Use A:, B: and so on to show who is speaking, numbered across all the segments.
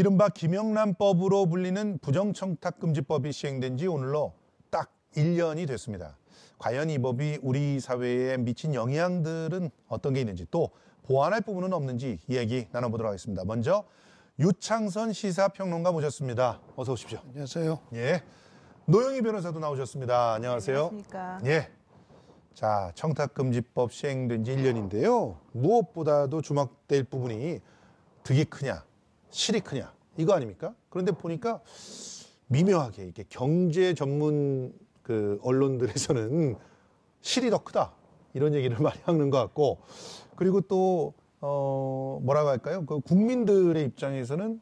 A: 이른바 김영란법으로 불리는 부정청탁금지법이 시행된 지 오늘로 딱 1년이 됐습니다. 과연 이 법이 우리 사회에 미친 영향들은 어떤 게 있는지 또 보완할 부분은 없는지 이야기 나눠보도록 하겠습니다. 먼저 유창선 시사평론가 모셨습니다. 어서 오십시오. 안녕하세요. 예. 노영희 변호사도 나오셨습니다. 안녕하세요. 안녕하십니까. 예. 자, 청탁금지법 시행된 지 1년인데요. 무엇보다도 주목될 부분이 득이 크냐, 실이 크냐 이거 아닙니까? 그런데 보니까 미묘하게 이게 경제 전문 그 언론들에서는 실이 더 크다 이런 얘기를 많이 하는 것 같고 그리고 또 어, 뭐라고 할까요? 그 국민들의 입장에서는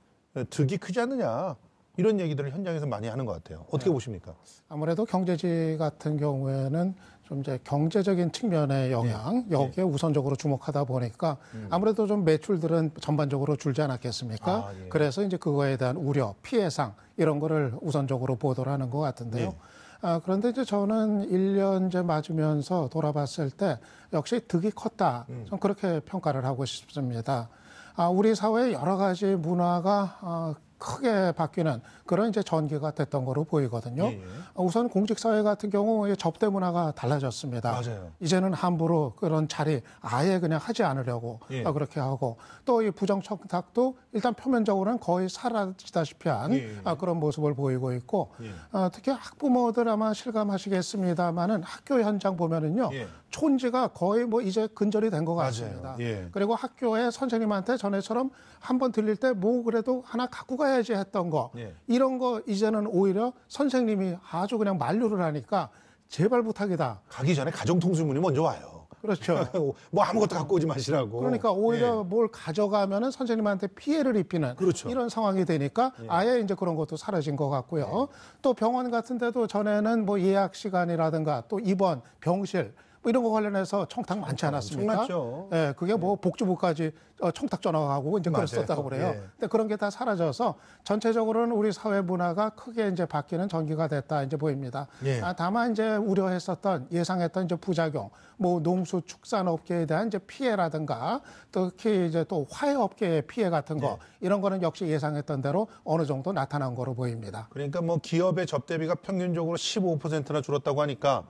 A: 득이 크지 않느냐 이런 얘기들을 현장에서 많이 하는 것 같아요. 어떻게 네. 보십니까?
B: 아무래도 경제지 같은 경우에는 좀 이제 경제적인 측면의 네. 영향 네. 여기에 네. 우선적으로 주목하다 보니까 음. 아무래도 좀 매출들은 전반적으로 줄지 않았겠습니까? 아, 예. 그래서 이제 그거에 대한 우려, 피해상 이런 거를 우선적으로 보도를 하는 것 같은데요. 네. 아, 그런데 이제 저는 1년 이제 맞으면서 돌아봤을 때 역시 득이 컸다. 음. 전 그렇게 평가를 하고 싶습니다. 아, 우리 사회의 여러 가지 문화가 아, 크게 바뀌는 그런 이제 전기가 됐던 거로 보이거든요. 예, 예. 아, 우선 공직사회 같은 경우 접대 문화가 달라졌습니다. 맞아요. 이제는 함부로 그런 자리 아예 그냥 하지 않으려고 예. 아, 그렇게 하고 또 이 부정청탁도 일단 표면적으로는 거의 사라지다시피 한 예, 예. 아, 그런 모습을 보이고 있고 예. 특히 학부모들 아마 실감하시겠습니다만은 학교 현장 보면은요 촌지가 거의 뭐 이제 근절이 된 것 같습니다. 그리고 학교에 선생님한테 전에처럼 한번 들릴 때 뭐 그래도 하나 갖고 가 해봐야지 했던 거 예. 이런 거 이제는 오히려 선생님이 아주 그냥 만류를 하니까 제발 부탁이다. 가기 전에 가정 통수문이 먼저 와요. 그렇죠. 뭐 아무것도 갖고 오지 마시라고. 그러니까 오히려 예. 뭘 가져가면은 선생님한테 피해를 입히는 그렇죠. 이런 상황이 되니까 예. 아예 이제 그런 것도 사라진 것 같고요. 예. 또 병원 같은 데도 전에는 뭐 예약 시간이라든가 또 입원, 병실 뭐 이런 거 관련해서 청탁 많지 그렇죠. 않았습니까? 청났죠. 예, 그게 뭐 예. 복지부까지 어, 청탁 전화가 가고 이제 그랬었다고 그래요. 예. 근데 그런 게 다 사라져서 전체적으로는 우리 사회 문화가 크게 이제 바뀌는 전기가 됐다 이제 보입니다. 예. 아, 다만 이제 우려했었던 예상했던 이제 부작용, 뭐 농수 축산업계에 대한 이제 피해라든가 특히 이제 또 화해업계의 피해 같은 거 예. 이런 거는 역시 예상했던 대로 어느 정도 나타난 거로 보입니다.
A: 그러니까 뭐 기업의 접대비가 평균적으로 15%나 줄었다고 하니까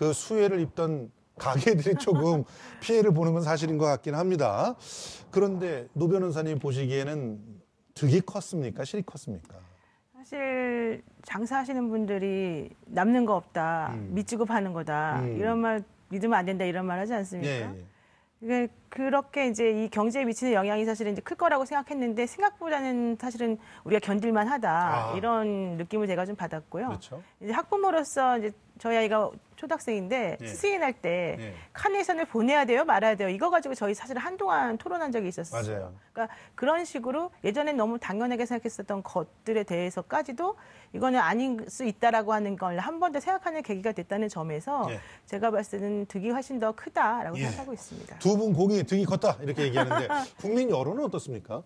A: 그 수혜를 입던 가게들이 조금 피해를 보는 건 사실인 것 같긴 합니다. 그런데 노 변호사님 보시기에는 득이 컸습니까? 실이 컸습니까?
C: 사실 장사하시는 분들이 남는 거 없다, 음. 밑지고 파는 거다 음. 이런 말 믿으면 안 된다 이런 말 하지 않습니까? 예, 예. 그렇게 이제 이 경제에 미치는 영향이 사실은 이제 클 거라고 생각했는데 생각보다는 사실은 우리가 견딜만 하다 아. 이런 느낌을 제가 좀 받았고요. 그렇죠. 이제 학부모로서 이제 저희 아이가 초등학생인데 예. 스승인날때 네. 예. 카네이션을 보내야 돼요, 말아야 돼요. 이거 가지고 저희 사실 한동안 토론한 적이 있었어요. 맞아요. 그러니까 그런 식으로 예전에 너무 당연하게 생각했었던 것들에 대해서까지도 이거는 아닌 수 있다라고 하는 걸 한 번 더 생각하는 계기가 됐다는 점에서 예. 제가 봤을 때는 득이 훨씬 더 크다라고 예. 생각하고 있습니다.
A: 두 분 공이 득이 컸다 이렇게 얘기하는데 국민 여론은 어떻습니까?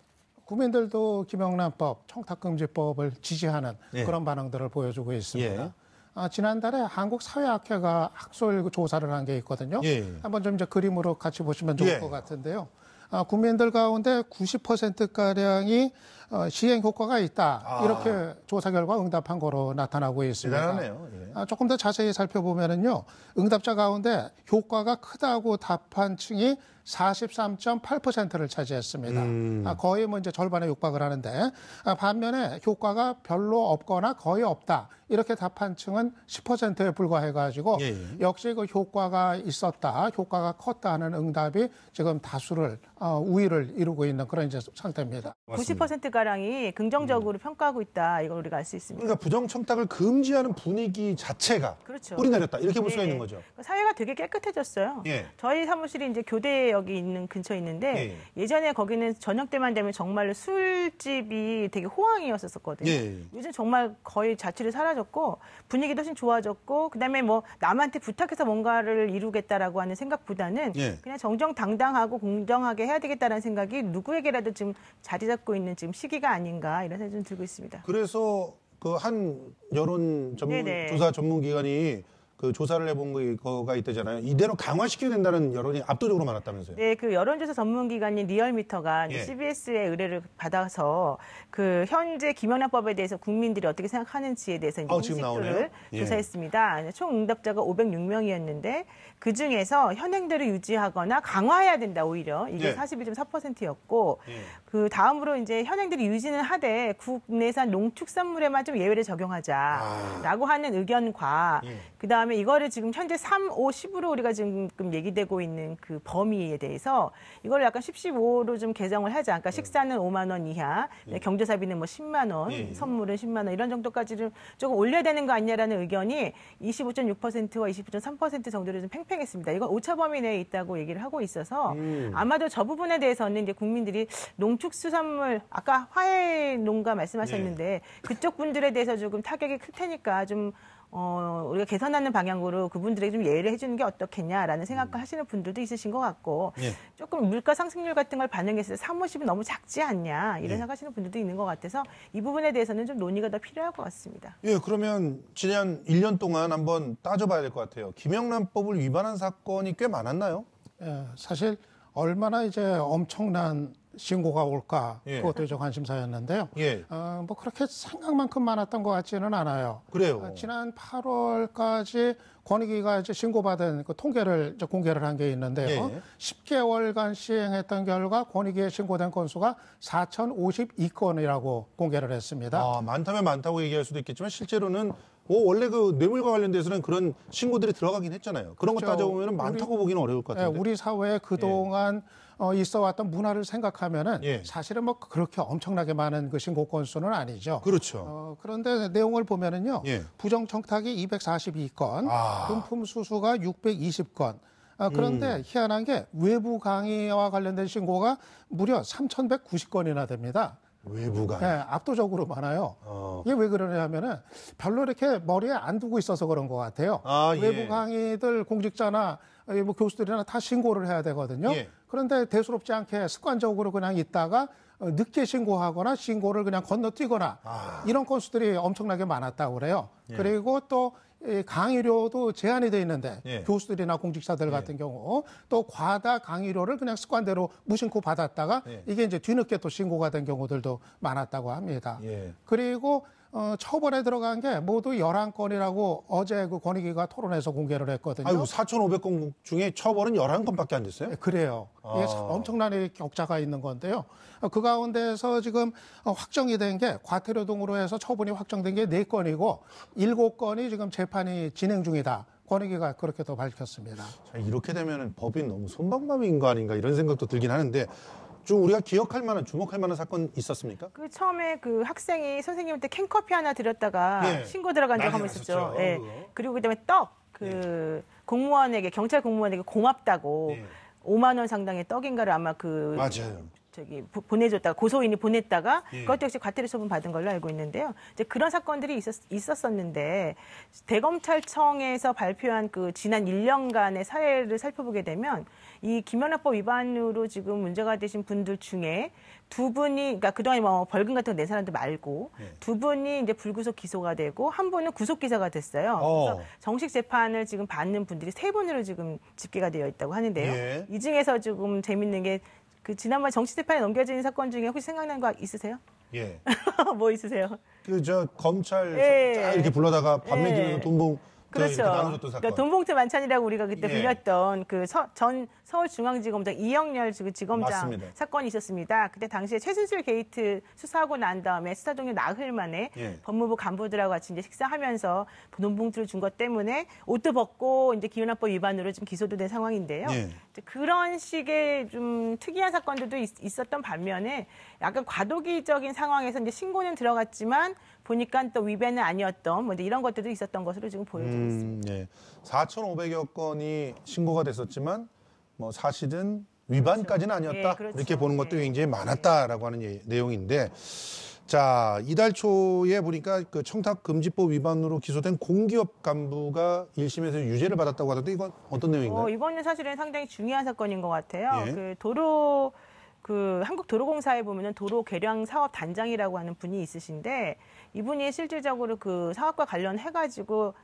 C: 국민들도
B: 김영란법, 청탁금지법을 지지하는 예. 그런 반응들을 보여주고 있습니다. 예. 아, 지난달에 한국 사회학회가 학술 조사를 한 게 있거든요. 예. 한번 좀 이제 그림으로 같이 보시면 좋을 예. 것 같은데요. 아, 국민들 가운데 90%가량이 어, 시행 효과가 있다 아. 이렇게 조사 결과 응답한 거로 나타나고 있습니다. 대단하네요. 예. 아, 조금 더 자세히 살펴보면은요, 응답자 가운데 효과가 크다고 답한 층이 43.8%를 차지했습니다. 음. 아, 거의 뭐 이제 절반에 육박을 하는데 아, 반면에 효과가 별로 없거나 거의 없다 이렇게 답한 층은 10%에 불과해가지고 예, 예. 역시 그 효과가 있었다, 효과가 컸다 하는 응답이 지금 다수를 어, 우위를 이루고 있는 그런 이제 상태입니다. 90%가
C: 전가량이 긍정적으로 음. 평가하고 있다. 이걸 우리가 알 수 있습니다.
A: 그러니까 부정 청탁을 금지하는 분위기 자체가 그렇죠. 뿌리내렸다. 이렇게 볼 수가 네, 있는 네. 거죠. 그러니까
C: 사회가 되게 깨끗해졌어요. 예. 저희 사무실이 이제 교대역이 있는 근처에 있는데 예. 예. 전에 거기는 저녁 때만 되면 정말로 술집이 되게 호황이었었거든요. 예, 예. 요즘 정말 거의 자취를 사라졌고 분위기도 훨씬 좋아졌고 그다음에 뭐 남한테 부탁해서 뭔가를 이루겠다라고 하는 생각보다는 예. 그냥 정정당당하고 공정하게 해야 되겠다라는 생각이 누구에게라도 지금 자리 잡고 있는 지금 시 시기가 아닌가 이런 생각이 좀 들고
A: 있습니다. 그래서 그 한 여론 전문 조사 전문 기관이 그 조사를 해본 거가 있다잖아요. 이대로 강화시켜야 된다는 여론이 압도적으로 많았다면서요.
C: 네, 그 여론조사 전문기관인 리얼미터가 예. CBS의 의뢰를 받아서 그 현재 김영란법에 대해서 국민들이 어떻게 생각하는지에 대해서 이제 아, 어, 식도를 예. 조사했습니다. 네, 총 응답자가 506명이었는데 그 중에서 현행대로 유지하거나 강화해야 된다 오히려 이게 예. 41.4%였고 그 다음으로 이제 현행들이 유지는 하되 국내산 농축산물에만 좀 예외를 적용하자라고 아. 하는 의견과 예. 그 다음에 이거를 지금 현재 3, 5, 10으로 우리가 지금 얘기되고 있는 그 범위에 대해서 이걸 약간 10, 15로 좀 개정을 하자. 그러니까 예. 식사는 5만 원 이하, 예. 경조사비는 뭐 10만 원, 예. 예. 선물은 10만 원 이런 정도까지를 조금 올려야 되는 거 아니냐라는 의견이 25.6%와 29.3% 정도로 좀 팽팽했습니다. 이건 오차 범위 내에 있다고 얘기를 하고 있어서 음. 아마도 저 부분에 대해서는 이제 국민들이 농축 농축수산물 아까 화해 농가 말씀하셨는데 네. 그쪽 분들에 대해서 조금 타격이 클 테니까 좀 어, 우리가 개선하는 방향으로 그분들에게 좀 예의를 해주는 게 어떻겠냐라는 생각을 음. 하시는 분들도 있으신 것 같고 예. 조금 물가 상승률 같은 걸 반영했을 때 350은 너무 작지 않냐 이런 예. 생각하시는 분들도 있는 것 같아서 이 부분에 대해서는 좀 논의가 더 필요할 것 같습니다.
A: 예, 그러면 지난 1년 동안 한번 따져봐야 될 것 같아요. 김영란법을 위반한 사건이 꽤 많았나요? 예, 사실 얼마나
B: 이제 엄청난 신고가 올까 예. 그것도 이 관심사였는데요.
A: 예. 어,
B: 뭐 그렇게 생각만큼 많았던 것 같지는 않아요. 그래요. 어, 지난 8월까지 권익위가 이제 신고받은 그 통계를 이제 공개를 한 게 있는데요. 예. 10개월간 시행했던 결과 권익위에 신고된 건수가 4,052건이라고 공개를 했습니다.
A: 아, 많다면 많다고 얘기할 수도 있겠지만 실제로는 어, 원래 그 뇌물과 관련돼서는 그런 신고들이 들어가긴 했잖아요. 그런 그렇죠. 거 따져보면 많다고 보기는 어려울 것 같아요. 예,
B: 우리 사회에 그동안 예. 어, 있어왔던 문화를 생각하면은 예. 사실은 뭐 그렇게 엄청나게 많은 그 신고 건수는 아니죠. 그렇죠. 어, 그런데 내용을 보면은요, 예. 부정 청탁이 242건, 아. 금품 수수가 620건. 아, 그런데 음. 희한한 게 외부 강의와 관련된 신고가 무려 3,190건이나 됩니다. 외부가 네, 압도적으로 많아요. 어. 이게 왜 그러냐 하면은 별로 이렇게 머리에 안 두고 있어서 그런 것 같아요. 아, 예. 외부 예. 강의들 공직자나 뭐 교수들이나 다 신고를 해야 되거든요. 예. 그런데 대수롭지 않게 습관적으로 그냥 있다가 어, 늦게 신고하거나 신고를 그냥 건너뛰거나 아. 이런 건수들이 엄청나게 많았다고 그래요. 예. 그리고 또 강의료도 제한이 돼 있는데 예. 교수들이나 공직자들 예. 같은 예. 경우 어? 또 과다 강의료를 그냥 습관대로 무심코 받았다가 예. 이게 이제 뒤늦게 또 신고가 된 경우들도 많았다고 합니다. 예. 그리고 어, 처벌에 들어간 게 모두 11건이라고 어제 그 권익위가 토론에서
A: 공개를 했거든요. 아유, 4,500건 중에 처벌은 11건밖에 안 됐어요? 네, 그래요. 아. 이게
B: 엄청난 격차가 있는 건데요. 그 가운데서 지금 확정이 된 게 과태료 등으로 해서 처분이 확정된 게 4건이고 7건이 지금 재판이 진행 중이다. 권익위가 그렇게 더 밝혔습니다.
A: 이렇게 되면 법인 너무 손방망인거 아닌가 이런 생각도 들긴 하는데 좀 우리가 기억할 만한 주목할 만한 사건 있었습니까?
C: 그 처음에 그 학생이 선생님한테 캔커피 하나 드렸다가 예. 신고 들어간 적 한번 있었죠. 예. 그리고 그다음에 떡그 예. 공무원에게 경찰 공무원에게 고맙다고 예. 5만 원 상당의 떡인가를 아마 그 맞아요. 저기 보내줬다가 고소인이 보냈다가 예. 그것 도 역시 과태료 처분 받은 걸로 알고 있는데요. 이제 그런 사건들이 있었, 었는데 대검찰청에서 발표한 그 지난 1년간의 사례를 살펴보게 되면 이 김연아법 위반으로 지금 문제가 되신 분들 중에 두 분이 그러니까 그동안 뭐 벌금 같은 거낸 사람들 말고 예. 두 분이 이제 불구속 기소가 되고 한 분은 구속 기사가 됐어요. 어. 그래서 정식 재판을 지금 받는 분들이 세 분으로 지금 집계가 되어 있다고 하는데요. 예. 이 중에서 지금 재밌는 게그 지난번 정치 재판에 넘겨진 사건 중에 혹시 생각나는 거 있으세요?
A: 예. 뭐 있으세요? 그 저 검찰 예. 쫙 이렇게 불러다가 밤에 기면 예. 돈봉 그렇죠. 그러니까
C: 돈봉투 만찬이라고 우리가 그때 예. 불렸던 그 전 서울중앙지검장 이영렬 지검장 맞습니다. 사건이 있었습니다. 그때 당시에 최순실 게이트 수사하고 난 다음에 수사 종료 나흘 만에 예. 법무부 간부들하고 같이 이제 식사하면서 그 돈봉투를 준 것 때문에 옷도 벗고 이제 기존화법 위반으로 지금 기소도 된 상황인데요. 예. 그런 식의 좀 특이한 사건들도 있, 었던 반면에 약간 과도기적인 상황에서 이제 신고는 들어갔지만 보니까 또 위배는 아니었던 뭐 이런 것들도 있었던 것으로 지금 보여지고
A: 음, 있습니다. 예. 4,500여 건이 신고가 됐었지만 뭐 사실은 위반까지는 그렇죠. 아니었다 그렇죠. 예, 그렇죠. 이렇게 보는 것도 예. 굉장히 많았다라고 하는 예, 내용인데 자, 이달 초에 보니까 그 청탁금지법 위반으로 기소된 공기업 간부가 1심에서 유죄를 받았다고 하던데 이건 어떤 내용인가요? 어,
C: 이번 일 사실은 상당히 중요한 사건인 것 같아요. 예. 그 도로 그 한국도로공사에 보면은 도로 개량 사업 단장이라고 하는 분이 있으신데 이분이 실질적으로 그 사업과 관련해 가지고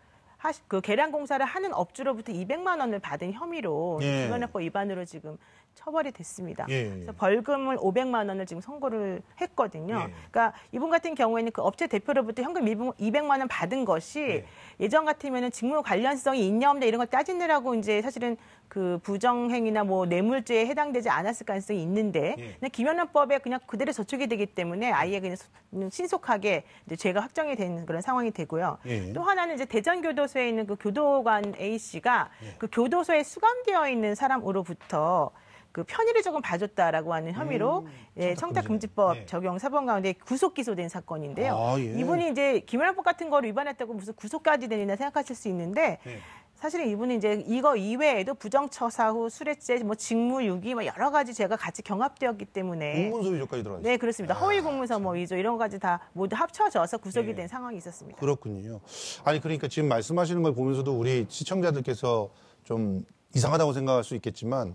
C: 그 계량 공사를 하는 업주로부터 200만 원을 받은 혐의로 예. 주변법 위반으로 지금 처벌이 됐습니다. 예. 예, 예. 그래서 벌금을 500만 원을 지금 선고를 했거든요. 예, 예. 그러니까 이분 같은 경우에는 그 업체 대표로부터 현금 200만 원 받은 것이 예. 전 같으면은 직무 관련성이 있냐 없냐 이런 걸 따지느라고 이제 사실은 그 부정행위나 뭐 뇌물죄에 해당되지 않았을 가능성이 있는데 예. 김현란법에 그냥 그대로 저촉이 되기 때문에 아예 그냥 음, 신속하게 이제 죄가 확정이 된 그런 상황이 되고요. 또 하나는 이제 대전교도소에 있는 그 교도관 A 씨가 그 교도소에 수감되어 있는 사람으로부터 그 편의를 조금 봐줬다라고 하는 혐의로 음, 예, 청탁금지법 네. 적용 사범 가운데 구속 기소된 사건인데요. 아, 예. 이분이 이제 김연아법 같은 걸 위반했다고 무슨 구속까지 되느냐 생각하실 수 있는데 네. 사실은 이분이 이제 이거 이외에도 부정처사 후 수뢰죄, 뭐 직무유기, 뭐 여러 가지 제가 같이 경합되었기 때문에 공문서 위조까지 들어가 네, 있어요. 네, 그렇습니다. 아, 허위 공문서 뭐 위조 이런 것까지 다 모두 합쳐져서 구속이 네. 된 상황이 있었습니다.
A: 그렇군요. 아니 그러니까 지금 말씀하시는 걸 보면서도 우리 시청자들께서 좀 이상하다고 생각할 수 있겠지만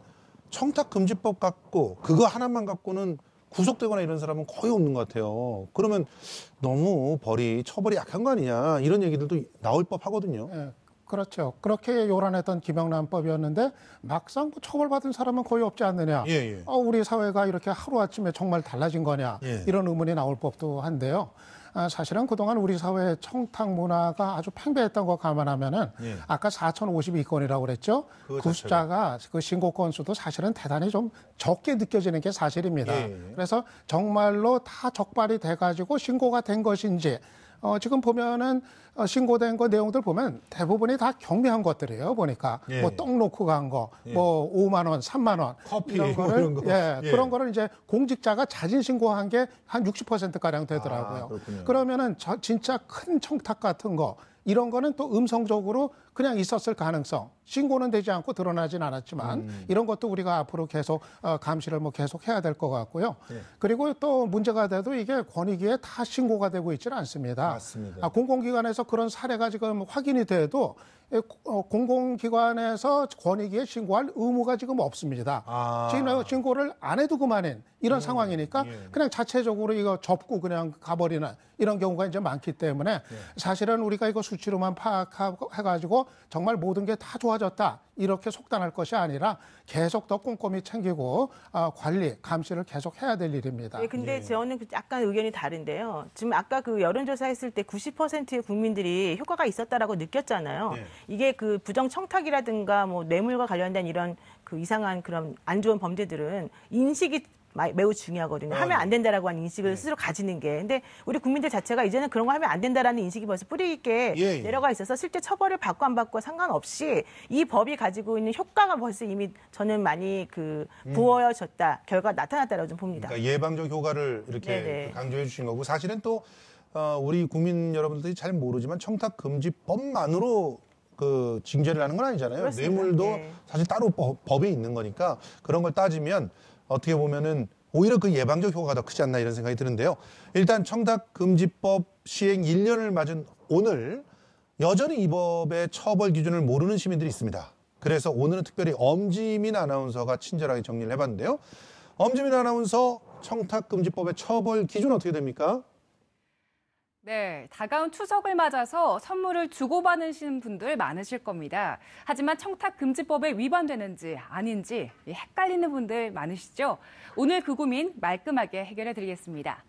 A: 청탁금지법 갖고 그거 하나만 갖고는 구속되거나 이런 사람은 거의 없는 것 같아요. 그러면 너무 벌이 처벌이 약한 거 아니냐 이런 얘기들도 나올 법 하거든요. 네, 그렇죠.
B: 그렇게 요란했던 김영란법이었는데 막상 그 처벌받은 사람은 거의 없지 않느냐. 예, 예. 어, 우리 사회가 이렇게 하루아침에 정말 달라진 거냐. 예. 이런 의문이 나올 법도 한데요. 아, 사실은 그동안 우리 사회의 청탁 문화가 아주 팽배했던 것 감안하면은 예. 아까 4,052건이라고 그랬죠. 그, 그 숫자가 그 신고 건수도 사실은 대단히 좀 적게 느껴지는 게 사실입니다. 예. 그래서 정말로 다 적발이 돼가지고 신고가 된 것인지 어, 지금 보면은 어, 신고된 거 내용들 보면 대부분이 다경미한 것들이에요. 보니까 예. 뭐떡 예. 놓고 간 거, 예. 뭐 5만 원, 3만 원 커피 이런 뭐 거를 이런 거. 예, 예, 그런 거를 이제 공직자가 자진 신고한 게 한 60% 가량 되더라고요. 아, 그러면은 저, 진짜 큰 청탁 같은 거 이런 거는 또 음성적으로 그냥 있었을 가능성 신고는 되지 않고 드러나진 않았지만 음. 이런 것도 우리가 앞으로 계속 어, 감시를 뭐 계속 해야 될 것 같고요. 네. 그리고 또 문제가 돼도 이게 권익위에 다 신고가 되고 있지는 않습니다. 맞습니다. 아, 공공기관에서 그런 사례가 지금 확인이 돼도 어, 공공기관에서 권익위에 신고할 의무가 지금 없습니다.
A: 아. 지금
B: 어, 신고를 안 해도 그만인 이런 음, 상황이니까 예. 그냥 자체적으로 이거 접고 그냥 가버리는 이런 경우가 이제 많기 때문에 예. 사실은 우리가 이거 수치로만 파악해가지고 정말 모든 게 다 좋아졌다 이렇게 속단할 것이 아니라 계속 더 꼼꼼히 챙기고 아, 관리 감시를 계속 해야 될 일입니다. 네, 근데 예.
C: 저는 그 약간 의견이 다른데요. 지금 아까 그 여론조사 했을 때 90%의 국민들이 효과가 있었다라고 느꼈잖아요. 예. 이게 그 부정 청탁이라든가 뭐 뇌물과 관련된 이런 그 이상한 그런 안 좋은 범죄들은 인식이 매우 중요하거든요. 어, 하면 네. 안 된다라고 하는 인식을 예. 스스로 가지는 게. 근데 우리 국민들 자체가 이제는 그런 거 하면 안 된다라는 인식이 벌써 뿌리 있게 예, 예, 내려가 있어서 실제 처벌을 받고 안 받고 상관없이 이 법이 가지고 있는 효과가 벌써 이미 저는 많이 그 음. 부어졌다, 음. 결과 나타났다라고 좀 봅니다.
A: 그러니까 예방적 효과를 이렇게 네네. 네. 강조해 주신 거고 사실은 또 어, 우리 국민 여러분들이 잘 모르지만 청탁 금지법만으로 그 징죄를 하는 건 아니잖아요. 그렇습니다. 뇌물도 네. 사실 따로 법, 에 있는 거니까 그런 걸 따지면 어떻게 보면은 오히려 그 예방적 효과가 더 크지 않나 이런 생각이 드는데요. 일단 청탁금지법 시행 1년을 맞은 오늘 여전히 이 법의 처벌 기준을 모르는 시민들이 있습니다. 그래서 오늘은 특별히 엄지민 아나운서가 친절하게 정리를 해봤는데요. 엄지민 아나운서 청탁금지법의 처벌 기준 어떻게 됩니까?
D: 네, 다가온 추석을 맞아서 선물을 주고받으시는 분들 많으실 겁니다. 하지만 청탁금지법에 위반되는지 아닌지 헷갈리는 분들 많으시죠? 오늘 그 고민 말끔하게 해결해 드리겠습니다.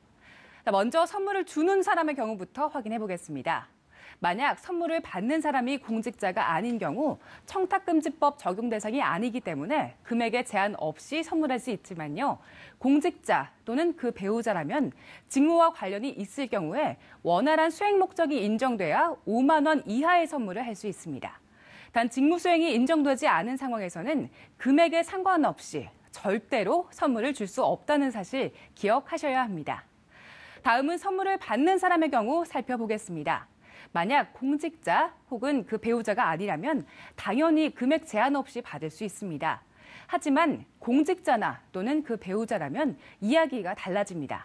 D: 먼저 선물을 주는 사람의 경우부터 확인해 보겠습니다. 만약 선물을 받는 사람이 공직자가 아닌 경우 청탁금지법 적용 대상이 아니기 때문에 금액에 제한 없이 선물할 수 있지만요. 공직자 또는 그 배우자라면 직무와 관련이 있을 경우에 원활한 수행 목적이 인정돼야 5만 원 이하의 선물을 할 수 있습니다. 단 직무 수행이 인정되지 않은 상황에서는 금액에 상관없이 절대로 선물을 줄 수 없다는 사실 기억하셔야 합니다. 다음은 선물을 받는 사람의 경우 살펴보겠습니다. 만약 공직자 혹은 그 배우자가 아니라면 당연히 금액 제한 없이 받을 수 있습니다. 하지만 공직자나 또는 그 배우자라면 이야기가 달라집니다.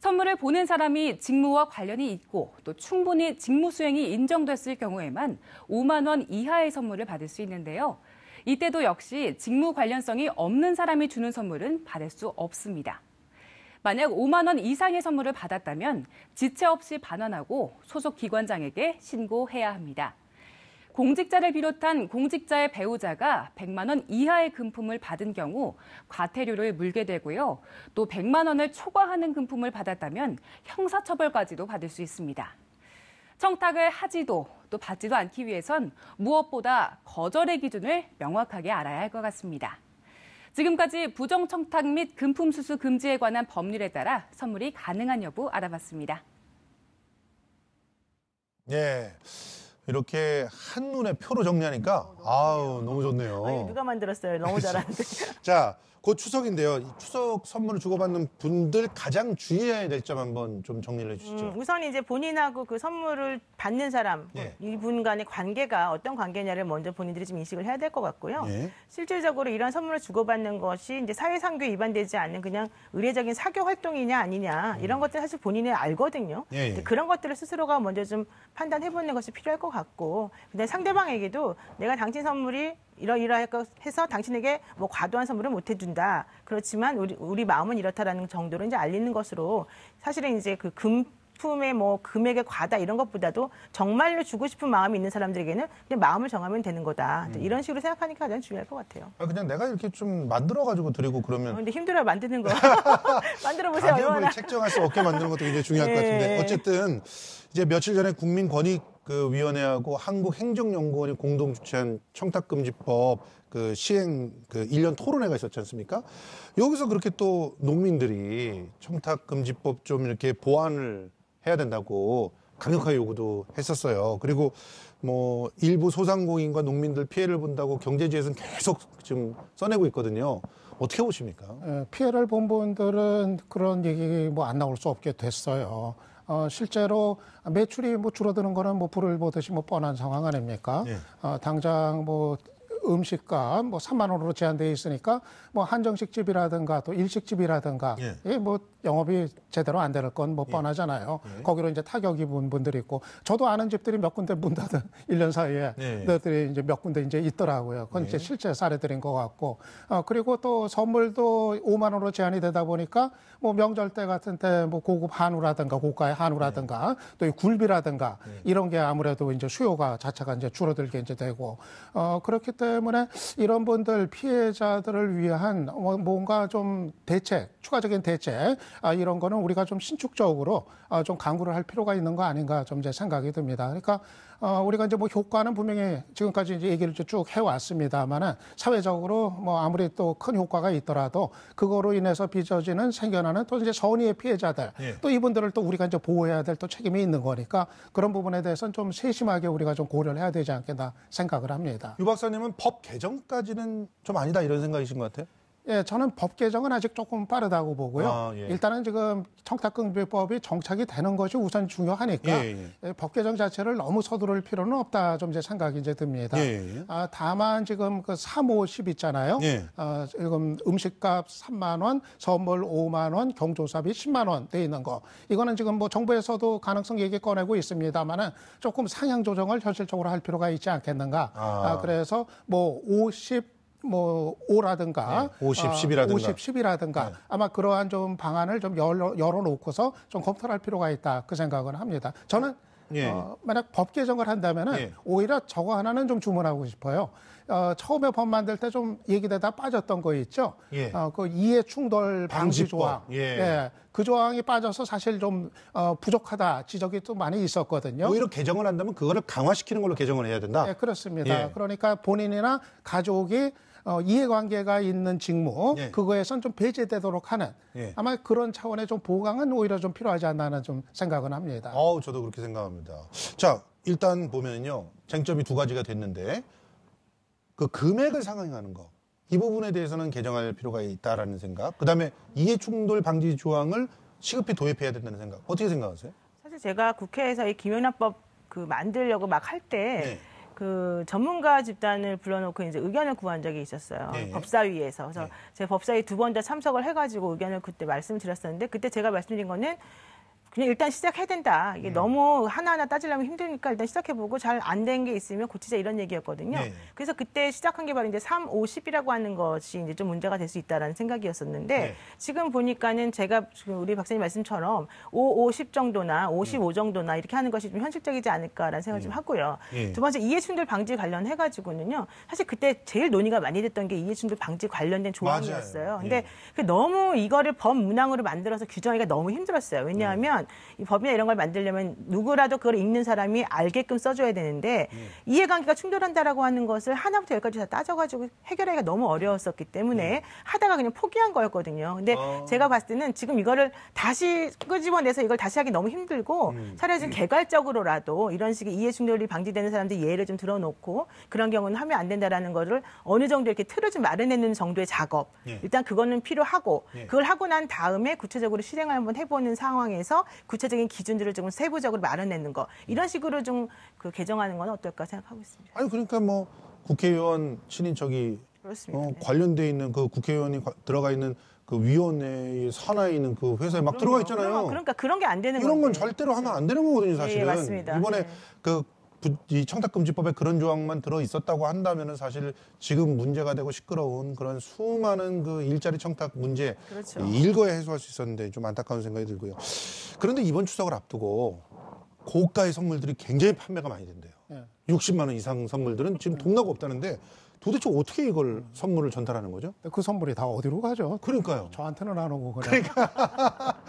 D: 선물을 보낸 사람이 직무와 관련이 있고 또 충분히 직무 수행이 인정됐을 경우에만 5만 원 이하의 선물을 받을 수 있는데요. 이때도 역시 직무 관련성이 없는 사람이 주는 선물은 받을 수 없습니다. 만약 5만 원 이상의 선물을 받았다면 지체 없이 반환하고 소속 기관장에게 신고해야 합니다. 공직자를 비롯한 공직자의 배우자가 100만 원 이하의 금품을 받은 경우 과태료를 물게 되고요. 또 100만 원을 초과하는 금품을 받았다면 형사처벌까지도 받을 수 있습니다. 청탁을 하지도 또 받지도 않기 위해선 무엇보다 거절의 기준을 명확하게 알아야 할 것 같습니다. 지금까지 부정청탁 및 금품 수수 금지에 관한 법률에 따라 선물이 가능한 여부 알아봤습니다.
A: 예. 이렇게 한눈에 표로 정리하니까 아우 너무 좋네요. 아니, 누가
C: 만들었어요. 너무 잘하는데.
A: 자, 곧 추석인데요. 이 추석 선물을 주고받는 분들 가장 주의해야 될 점 한번 좀 정리를 해주시죠. 음,
C: 우선 이제 본인하고 그 선물을 받는 사람 네. 예. 이분 간의 관계가 어떤 관계냐를 먼저 본인들이 좀 인식을 해야 될 것 같고요. 네. 실질적으로 이런 선물을 주고받는 것이 이제 사회상규에 위반되지 않는 그냥 의례적인 사교 활동이냐 아니냐 이런 음. 것들 사실 본인이 알거든요. 네. 그런 것들을 스스로가 먼저 좀 판단해보는 것이 필요할 것 같고, 근데 상대방에게도 내가 당신 선물이 이러이러 해서 당신에게 뭐 과도한 선물을 못 해준다. 그렇지만 우리 우리 마음은 이렇다라는 정도로 이제 알리는 것으로 사실은 이제 그 금. 품의 뭐 금액의 과다 이런 것보다도 정말로 주고 싶은 마음이 있는 사람들에게는 그냥 마음을 정하면 되는 거다 음. 이런 식으로 생각하니까 가장 중요할 것 같아요.
A: 아, 그냥 내가 이렇게 좀 만들어 가지고 드리고 그러면. 어, 근데 힘들어
C: 만드는 거.
A: 만들어 보세요. 가격을 얼마나. 책정할 수 없게 만드는 것도 굉장히 중요할 네. 것 같은데 어쨌든 이제 며칠 전에 국민권익 그 위원회하고 한국행정연구원이 공동 주최한 청탁금지법 그 시행 그 1년 토론회가 있었지 않습니까? 여기서 그렇게 또 농민들이 청탁금지법 좀 이렇게 보완을 해야 된다고 강력하게 요구도 했었어요. 그리고 뭐 일부 소상공인과 농민들 피해를 본다고 경제지에서는 계속 지금 써내고 있거든요. 어떻게 보십니까?
B: 예, 피해를 본 분들은 그런 얘기 뭐 안 나올 수 없게 됐어요. 어, 실제로 매출이 뭐 줄어드는 거는 뭐 불을 보듯이 뭐 뻔한 상황 아닙니까? 예. 어, 당장 뭐 음식값 뭐 3만 원으로 제한돼 있으니까 뭐 한정식 집이라든가 또 일식집이라든가 예. 예. 뭐 영업이 제대로 안 되는 건뭐 예. 뻔하잖아요. 예. 거기로 이제 타격이 본 분들이 있고 저도 아는 집들이 몇 군데 문 닫은 1년 사이에 예. 들이 이제 몇 군데 이제 있더라고요. 그건 이제 예. 실제 사례들인 것 같고 어, 그리고 또 선물도 5만 원으로 제한이 되다 보니까 뭐 명절 때 같은 때 뭐 고급 한우라든가 고가의 한우라든가 또 굴비라든가 이런 게 아무래도 이제 수요가 자체가 이제 줄어들게 이제 되고 어, 그렇기 때문에 때문에 이런 분들 피해자들을 위한 뭔가 좀 대책, 추가적인 대책 아, 이런 거는 우리가 좀 신축적으로 아, 좀 강구를 할 필요가 있는 거 아닌가 좀 제 생각이 듭니다. 그러니까 어, 우리가 이제 뭐 효과는 분명히 지금까지 이제 얘기를 쭉 해왔습니다만은 사회적으로 뭐 아무리 또 큰 효과가 있더라도 그거로 인해서 빚어지는 생겨나는 또 이제 선의의 피해자들 예. 또 이분들을 또 우리가 이제 보호해야 될 또 책임이 있는 거니까 그런 부분에 대해서는 좀 세심하게 우리가 좀 고려를 해야 되지 않겠나 생각을 합니다.
A: 유 박사님은 법 개정까지는 좀 아니다 이런 생각이신 것 같아요?
B: 예, 저는 법 개정은 아직 조금 빠르다고 보고요. 아, 예. 일단은 지금 청탁금지법이 정착이 되는 것이 우선 중요하니까 예, 예. 예 법 개정 자체를 너무 서두를 필요는 없다 좀 제 생각이 이제 듭니다. 예, 예. 아, 다만 지금 그 3, 5, 10 있잖아요. 어, 지금 음식값 3만 원, 선물 5만 원, 경조사비 10만 원 돼 있는 거. 이거는 지금 뭐 정부에서도 가능성 얘기 꺼내고 있습니다만은 조금 상향 조정을 현실적으로 할 필요가 있지 않겠는가. 아, 아 그래서 뭐 50, 뭐 5라든가 네, 50, 10이라든가, 어, 50, 10이라든가 네. 아마 그러한 좀 방안을 좀 열어, 열어놓고서 좀 검토할 필요가 있다 그 생각을 합니다. 저는 예. 어, 만약 법 개정을 한다면은 예. 오히려 저거 하나는 좀 주문하고 싶어요. 어, 처음에 법 만들 때 좀 얘기되다 빠졌던 거 있죠. 예. 어, 그 이해 충돌 방지 조항. 예. 예. 그 조항이 빠져서 사실 좀 어, 부족하다 지적이 또 많이 있었거든요. 오히려
A: 개정을 한다면 그거를 강화시키는 걸로 개정을 해야 된다. 예, 그렇습니다. 예.
B: 그러니까 본인이나 가족이 어, 이해관계가 있는 직무 예. 그거에선 좀 배제되도록 하는 예. 아마 그런 차원의 좀 보강은 오히려 좀 필요하지 않나는 하좀 생각은 합니다.
A: 아 저도 그렇게 생각합니다. 자 일단 보면요 쟁점이 두 가지가 됐는데 그 금액을 상향하는 거. 이 부분에 대해서는 개정할 필요가 있다라는 생각. 그다음에 이해 충돌 방지 조항을 시급히 도입해야 된다는 생각. 어떻게 생각하세요?
C: 사실 제가 국회에서 이 김연아법 그 만들려고 막 할때 네. 그 전문가 집단을 불러놓고 이제 의견을 구한 적이 있었어요. 네. 법사위에서. 그래서 네. 예. 제 법사위 두번 다 참석을 해가지고 의견을 그때 말씀드렸었는데 그때 제가 말씀드린 거는 그냥 일단 시작해야 된다. 이게 음. 너무 하나하나 따지려면 힘드니까 일단 시작해보고 잘 안 된 게 있으면 고치자 이런 얘기였거든요. 네. 그래서 그때 시작한 게 바로 이제 350이라고 하는 것이 이제 좀 문제가 될 수있다는 생각이었었는데 네. 지금 보니까는 제가 지금 우리 박사님 말씀처럼 5, 50 정도나 55 음. 정도나 이렇게 하는 것이 좀 현실적이지 않을까라는 생각을 음. 좀 네. 하고요. 네. 두 번째 이해충돌 방지 관련해 가지고는요. 사실 그때 제일 논의가 많이 됐던 게 이해충돌 방지 관련된 조항이었어요. 맞아요. 근데 그 너무 이거를 법 문항으로 만들어서 규정하기가 너무 힘들었어요. 왜냐하면 이 법이나 이런 걸 만들려면 누구라도 그걸 읽는 사람이 알게끔 써줘야 되는데 네. 이해관계가 충돌한다라고 하는 것을 하나부터 열까지 다 따져가지고 해결하기가 너무 어려웠었기 때문에 네. 하다가 그냥 포기한 거였거든요. 근데 어. 제가 봤을 때는 지금 이거를 다시 끄집어내서 이걸 다시 하기 너무 힘들고 음. 차라리 좀 예. 개괄적으로라도 이런 식의 이해 충돌이 방지되는 사람들 예를 좀 들어놓고 그런 경우는 하면 안 된다라는 거를 어느 정도 이렇게 틀을 좀마련해내는 정도의 작업 네. 일단 그거는 필요하고 그걸 하고 난 다음에 구체적으로 실행을 한번 해보는 상황에서 구체적인 기준들을 조금 세부적으로 마련내는 거 이런 식으로 좀 그 개정하는 건 어떨까 생각하고 있습니다.
A: 아니 그러니까 뭐 국회의원 친인척이 어, 네. 관련돼 있는 그 국회의원이 들어가 있는 그 위원회의 산하에 있는 그 회사에 막 그럼요. 들어가 있잖아요. 그러니까
C: 그런 게 안 되는 거예요. 이런 건 절대로 하면 안
A: 되는 거거든요, 예, 예, 사실은. 네, 맞습니다. 이번에 네. 그이 청탁금지법에 그런 조항만 들어 있었다고 한다면은 사실 지금 문제가 되고 시끄러운 그런 수많은 그 일자리 청탁 문제 그렇죠. 일거에 해소할 수 있었는데 좀 안타까운 생각이 들고요. 그런데 이번 추석을 앞두고 고가의 선물들이 굉장히 판매가 많이 된대요. 네. 60만 원 이상 선물들은 지금 동나고 네. 없다는데 도대체 어떻게 이걸 선물을 전달하는 거죠? 네, 그 선물이 다 어디로 가죠? 그러니까요. 저한테는 안 오고 그냥. 그러니까 받을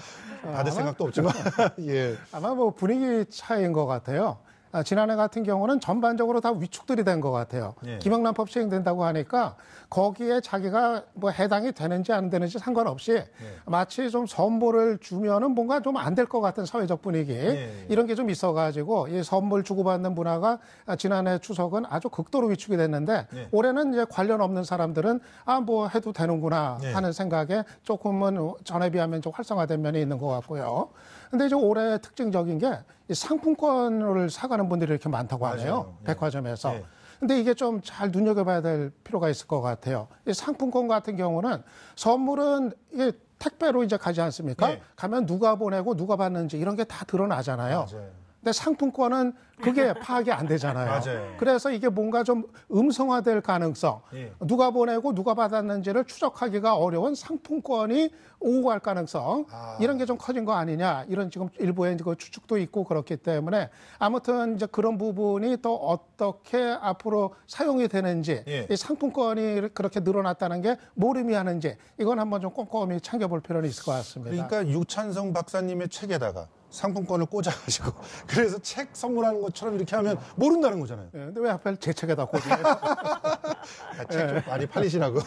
B: 아마, 생각도 없지만
A: 예. 아마 뭐
B: 분위기 차이인 것 같아요. 아, 지난해 같은 경우는 전반적으로 다 위축들이 된 것 같아요. 예. 김영란법 시행된다고 하니까 거기에 자기가 뭐 해당이 되는지 안 되는지 상관없이 예. 마치 좀 선물을 주면은 뭔가 좀 안 될 것 같은 사회적 분위기 예. 예. 이런 게 좀 있어가지고 이 선물 주고받는 문화가 아, 지난해 추석은 아주 극도로 위축이 됐는데 예. 올해는 이제 관련 없는 사람들은 아 뭐 해도 되는구나 예. 하는 생각에 조금은 전에 비하면 좀 활성화된 면이 있는 것 같고요. 근데 이제 올해 특징적인 게 상품권을 사가는 분들이 이렇게 많다고 하네요. 맞아요. 예. 백화점에서. 예. 근데 이게 좀 잘 눈여겨봐야 될 필요가 있을 것 같아요. 이 상품권 같은 경우는 선물은 이게 택배로 이제 가지 않습니까? 예. 가면 누가 보내고 누가 받는지 이런 게 다 드러나잖아요. 맞아요. 근데 상품권은 그게 파악이 안 되잖아요. 맞아요. 그래서 이게 뭔가 좀 음성화될 가능성, 예. 누가 보내고 누가 받았는지를 추적하기가 어려운 상품권이 오고 갈 가능성 아. 이런 게 좀 커진 거 아니냐 이런 지금 일부의 그 추측도 있고 그렇기 때문에 아무튼 이제 그런 부분이 또 어떻게 앞으로 사용이 되는지 예. 이 상품권이 그렇게 늘어났다는 게 뭘 의미하는지 이건 한번 좀 꼼꼼히
A: 챙겨볼 필요는 있을 것 같습니다. 그러니까 유찬성 박사님의 책에다가 상품권을 꽂아가지고 그래서 책 선물하는 것처럼 이렇게 하면 모른다는 거잖아요. 네, 근데 왜 하필 제 책에다 꽂아요? 아, 책좀 많이 팔리시라고.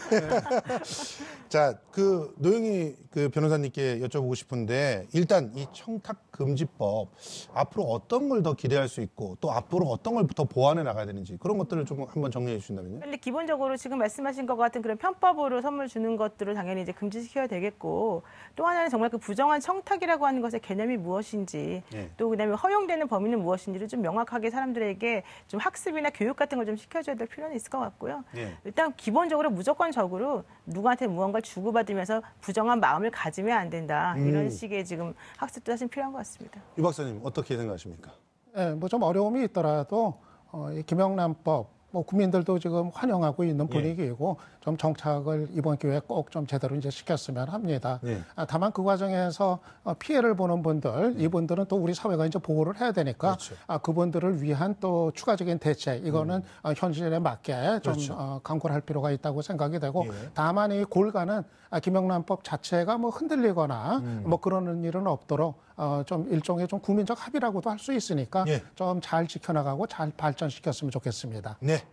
A: 자, 그 노영희 그 변호사님께 여쭤보고 싶은데 일단 이 청탁 금지법 앞으로 어떤 걸 더 기대할 수 있고 또 앞으로 어떤 걸 더 보완해 나가야 되는지 그런 것들을 좀 한번 정리해 주신다면요. 근데
C: 기본적으로 지금 말씀하신 것 같은 그런 편법으로 선물 주는 것들을 당연히 이제 금지시켜야 되겠고 또 하나는 정말 그 부정한 청탁이라고 하는 것의 개념이 무엇인지 네. 또 그다음에 허용되는 범위는 무엇인지를 좀 명확하게 사람들에게 좀 학습이나 교육 같은 걸 좀 시켜줘야 될 필요는 있을 것 같고요. 네. 일단 기본적으로 무조건적으로 누구한테 무언가를 주고받으면서 부정한 마음을 가지면 안 된다 이런 음. 식의 지금 학습도 사실 필요한 것 같아요. 같습니다.
A: 유 박사님 어떻게 생각하십니까? 네,
B: 예, 뭐좀 어려움이 있더라도 어, 이 김영란법 뭐 국민들도 지금 환영하고 있는 예. 분위기이고 예. 좀 정착을 이번 기회에 꼭 좀 제대로 이제 시켰으면 합니다. 예. 아, 다만 그 과정에서 어, 피해를 보는 분들 예. 이분들은 또 우리 사회가 이제 보호를 해야 되니까 그렇죠. 아, 그분들을 위한 또 추가적인 대책 이거는 음. 어, 현실에 맞게 좀 그렇죠. 어, 강구를 할 필요가 있다고 생각이 되고 예. 다만 이 골간은 아, 김영란법 자체가 뭐 흔들리거나 음. 뭐 그러는 일은 없도록 어, 좀 일종의 좀 국민적 합의라고도 할 수 있으니까 예. 좀잘 지켜나가고 잘 발전시켰으면 좋겠습니다.
A: 네.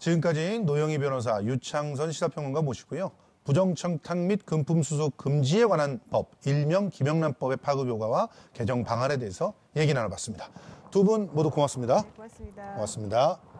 A: 지금까지 노영희 변호사, 유창선 시사평론가 모시고요. 부정청탁 및 금품수수 금지에 관한 법, 일명 김영란법의 파급 효과와 개정 방안에 대해서 얘기 나눠봤습니다. 두 분 모두 고맙습니다. 네, 고맙습니다. 고맙습니다.